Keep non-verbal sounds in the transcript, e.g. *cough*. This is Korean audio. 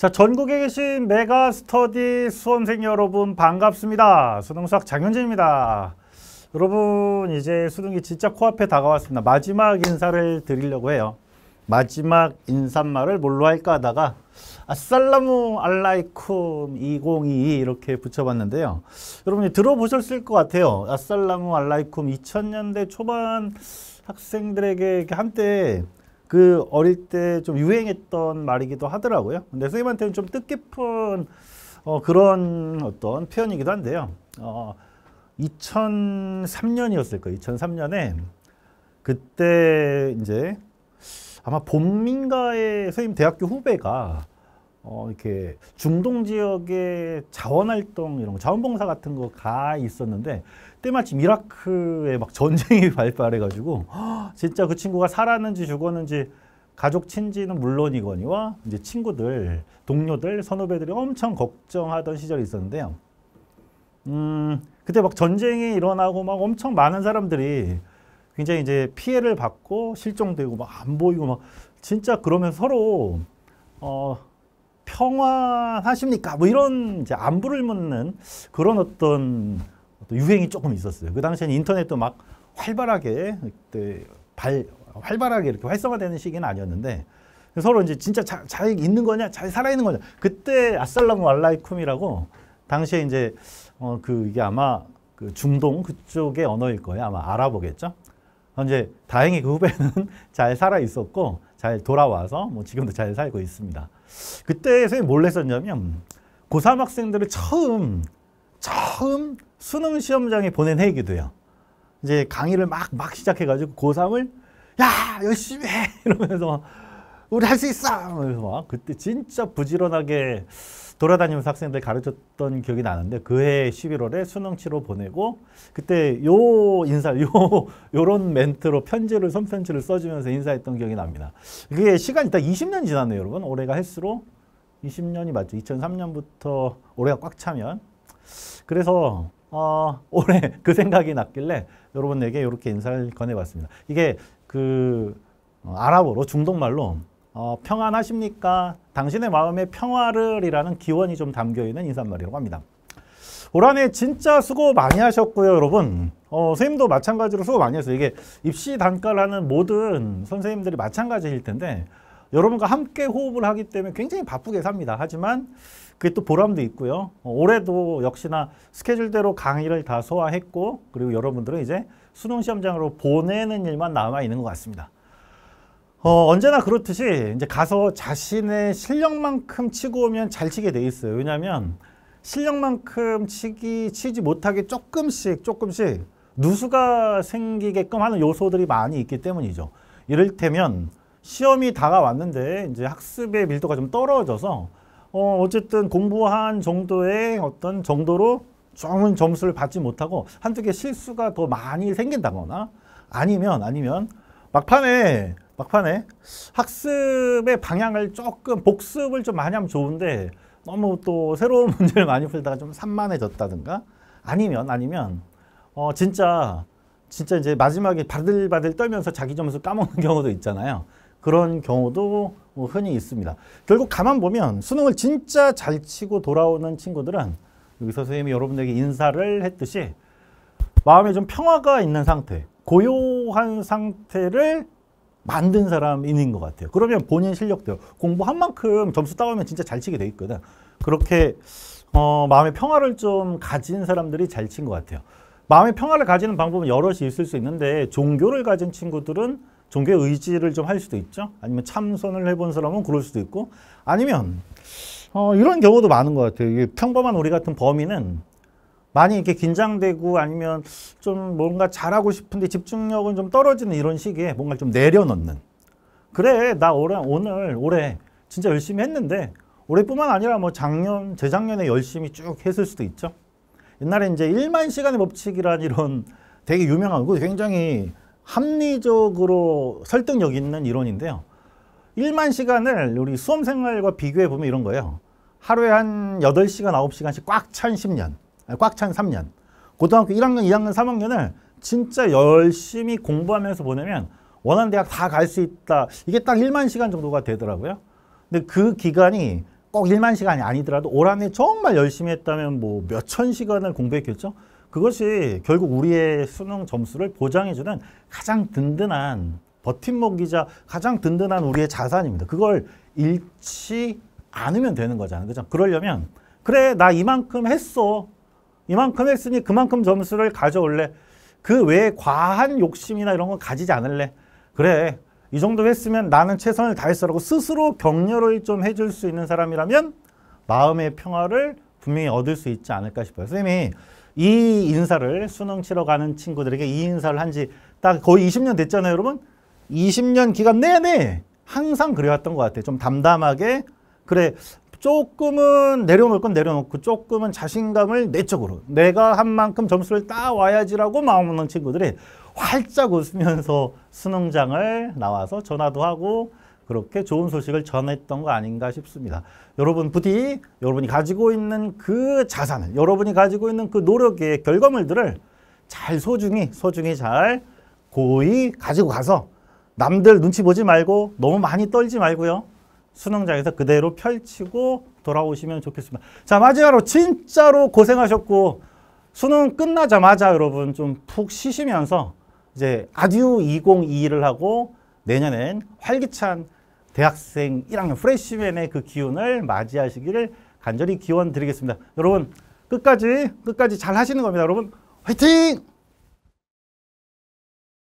자, 전국에 계신 메가 스터디 수험생 여러분 반갑습니다. 수능 수학 장현진입니다. 여러분 이제 수능이 진짜 코앞에 다가왔습니다. 마지막 인사를 드리려고 해요. 마지막 인사말을 뭘로 할까 하다가 아살라무 알라이쿰 2022 이렇게 붙여봤는데요. 여러분이 들어보셨을 것 같아요. 아살라무 알라이쿰 2000년대 초반 학생들에게 한때 그 어릴 때 좀 유행했던 말이기도 하더라고요. 근데 선생님한테는 좀 뜻깊은 어, 그런 어떤 표현이기도 한데요. 어, 2003년이었을 거예요. 2003년에 그때 이제 아마 봄인가에 선생님 대학교 후배가 어, 이렇게 중동 지역의 자원활동 이런 거, 자원봉사 같은 거가 있었는데 때마침 이라크에 막 전쟁이 *laughs* 발발해가지고 허, 아, 진짜 그 친구가 살았는지 죽었는지 가족 친지는 물론이거니와 이제 친구들, 동료들, 선후배들이 엄청 걱정하던 시절이 있었는데요. 음, 그때 막 전쟁이 일어나고 막 엄청 많은 사람들이 굉장히 이제 피해를 받고 실종되고 막 안 보이고 막 진짜 그러면 서로 어 평화하십니까? 뭐 이런 이제 안부를 묻는 그런 어떤, 유행이 조금 있었어요. 그 당시에는 인터넷도 막 활발하게 그때 발 활발하게 이렇게 활성화되는 시기는 아니었는데 서로 이제 진짜 자, 잘 있는 거냐 잘 살아 있는 거냐 그때 아살람 왈라이쿰이라고 당시에 이제 어그 이게 아마 그 중동 그쪽의 언어일 거예요 아마 아랍겠죠 어, 이제 다행히 그 후배는 *laughs* 잘 살아 있었고 잘 돌아와서 뭐 지금도 잘 살고 있습니다. 그때 선생님 뭘 했었냐면 고3 학생들을 처음 처음 수능 시험장에 보낸 해이기도 해요. 이제 강의를 막 막 시작해가지고 고3을 야 열심히 해 이러면서 우리 할 수 있어 그래서막 그때 진짜 부지런하게 돌아다니면서 학생들 가르쳤던 기억이 나는데 그해 11월에 수능 치로 보내고 그때 요 인사 요 *laughs* 요런 멘트로 편지를 손편지를 써주면서 인사했던 기억이 납니다. 그게 시간이 딱 20년 지났네요, 여러분. 올해가 횟수로 20년이 맞죠. 2003년부터 올해가 꽉 차면 그래서 어, *laughs* 올해 그 생각이 났길래 여러분에게 이렇게 인사를 건네봤습니다. 이게 그 어, 아랍어로 중동말로 어, 평안하십니까? 당신의 마음에 평화를이라는 기원이 좀 담겨있는 인사말이라고 합니다. 올 한 해 진짜 수고 많이 하셨고요, 여러분. 어, 선생님도 마찬가지로 수고 많이 했어요. 이게 입시 단가를 는 모든 선생님들이 마찬가지일 텐데 여러분과 함께 호흡을 하기 때문에 굉장히 바쁘게 삽니다. 하지만 그게 또 보람도 있고요. 어, 올해도 역시나 스케줄대로 강의를 다 소화했고 그리고 여러분들은 이제 수능 시험장으로 보내는 일만 남아 있는 것 같습니다. 어, 언제나 그렇듯이 이제 가서 자신의 실력만큼 치고 오면 잘 치게 돼 있어요. 왜냐하면 실력만큼 치기 치지 못하게 조금씩 조금씩 누수가 생기게끔 하는 요소들이 많이 있기 때문이죠. 이를테면 시험이 다가왔는데 이제 학습의 밀도가 좀 떨어져서 어, 어쨌든 공부한 정도의 어떤 정도로 좋은 점수를 받지 못하고 한두 개 실수가 더 많이 생긴다거나 아니면 아니면 막판에 막판에 학습의 방향을 조금 복습을 좀 많이 하면 좋은데 너무 또 새로운 *laughs* 문제를 많이 풀다가 좀 산만해졌다든가 아니면 아니면 어 진짜 진짜 이제 마지막에 바들바들 떨면서 자기 점수 까먹는 *laughs* 경우도 있잖아요. 그런 경우도 뭐 흔히 있습니다. 결국 가만 보면 수능을 진짜 잘 치고 돌아오는 친구들은 여기서 선생님이 여러분에게 인사를 했듯이 마음에 좀 평화가 있는 상태, 고요한 상태를 만든 사람인 것 같아요. 그러면 본인 실력대 공부한 만큼 점수 따오면 진짜 잘 치게 돼 있거든. 그렇게 어, 마음의 평화를 좀 가진 사람들이 잘 친 것 같아요. 마음의 평화를 가지는 방법은 여럿이 있을 수 있는데 종교를 가진 친구들은 종교의 의지를 좀 할 수도 있죠. 아니면 참선을 해본 사람은 그럴 수도 있고 아니면 어, 이런 경우도 많은 것 같아요. 평범한 우리 같은 범인은 많이 이렇게 긴장되고 아니면 좀 뭔가 잘하고 싶은데 집중력은 좀 떨어지는 이런 시기에 뭔가 좀 내려놓는. 그래, 나 올해, 오늘, 올해 진짜 열심히 했는데 올해뿐만 아니라 뭐 작년, 재작년에 열심히 쭉 했을 수도 있죠. 옛날에 이제 1만 시간의 법칙이란 이런 되게 유명하고 굉장히 합리적으로 설득력 있는 이론인데요. 1만 시간을 우리 수험생활과 비교해 보면 이런 거예요. 하루에 한 8시간, 9시간씩 꽉 찬 10년. 꽉찬 3년. 고등학교 1학년, 2학년, 3학년을 진짜 열심히 공부하면서 보내면 원하는 대학 다 갈 수 있다. 이게 딱 1만 시간 정도가 되더라고요. 근데 그 기간이 꼭 1만 시간이 아니더라도 올 한 해 정말 열심히 했다면 뭐 몇 천 시간을 공부했겠죠? 그것이 결국 우리의 수능 점수를 보장해주는 가장 든든한 버팀목이자 가장 든든한 우리의 자산입니다. 그걸 잃지 않으면 되는 거잖아요. 그죠? 그러려면 그래 나 이만큼 했어. 이만큼 했으니 그만큼 점수를 가져올래. 그 외에 과한 욕심이나 이런 건 가지지 않을래. 그래. 이 정도 했으면 나는 최선을 다했어라고 스스로 격려를 좀 해줄 수 있는 사람이라면 마음의 평화를 분명히 얻을 수 있지 않을까 싶어요. 선생님이 이 인사를 수능 치러 가는 친구들에게 이 인사를 한 지 딱 거의 20년 됐잖아요, 여러분. 20년 기간 내내 항상 그래왔던 것 같아요. 좀 담담하게 그래 조금은 내려놓을 건 내려놓고 조금은 자신감을 내적으로 내가 한 만큼 점수를 따와야지라고 마음먹는 친구들이 활짝 웃으면서 수능장을 나와서 전화도 하고 그렇게 좋은 소식을 전했던 거 아닌가 싶습니다. 여러분 부디 여러분이 가지고 있는 그 자산을 여러분이 가지고 있는 그 노력의 결과물들을 잘 소중히 소중히 잘 고이 가지고 가서 남들 눈치 보지 말고 너무 많이 떨지 말고요. 수능장에서 그대로 펼치고 돌아오시면 좋겠습니다. 자 마지막으로 진짜로 고생하셨고 수능 끝나자마자 여러분 좀 푹 쉬시면서 이제 아듀 2022를 하고 내년엔 활기찬 대학생 1학년 프레시맨의 그 기운을 맞이하시기를 간절히 기원 드리겠습니다. 여러분 끝까지 끝까지 잘 하시는 겁니다. 여러분 화이팅!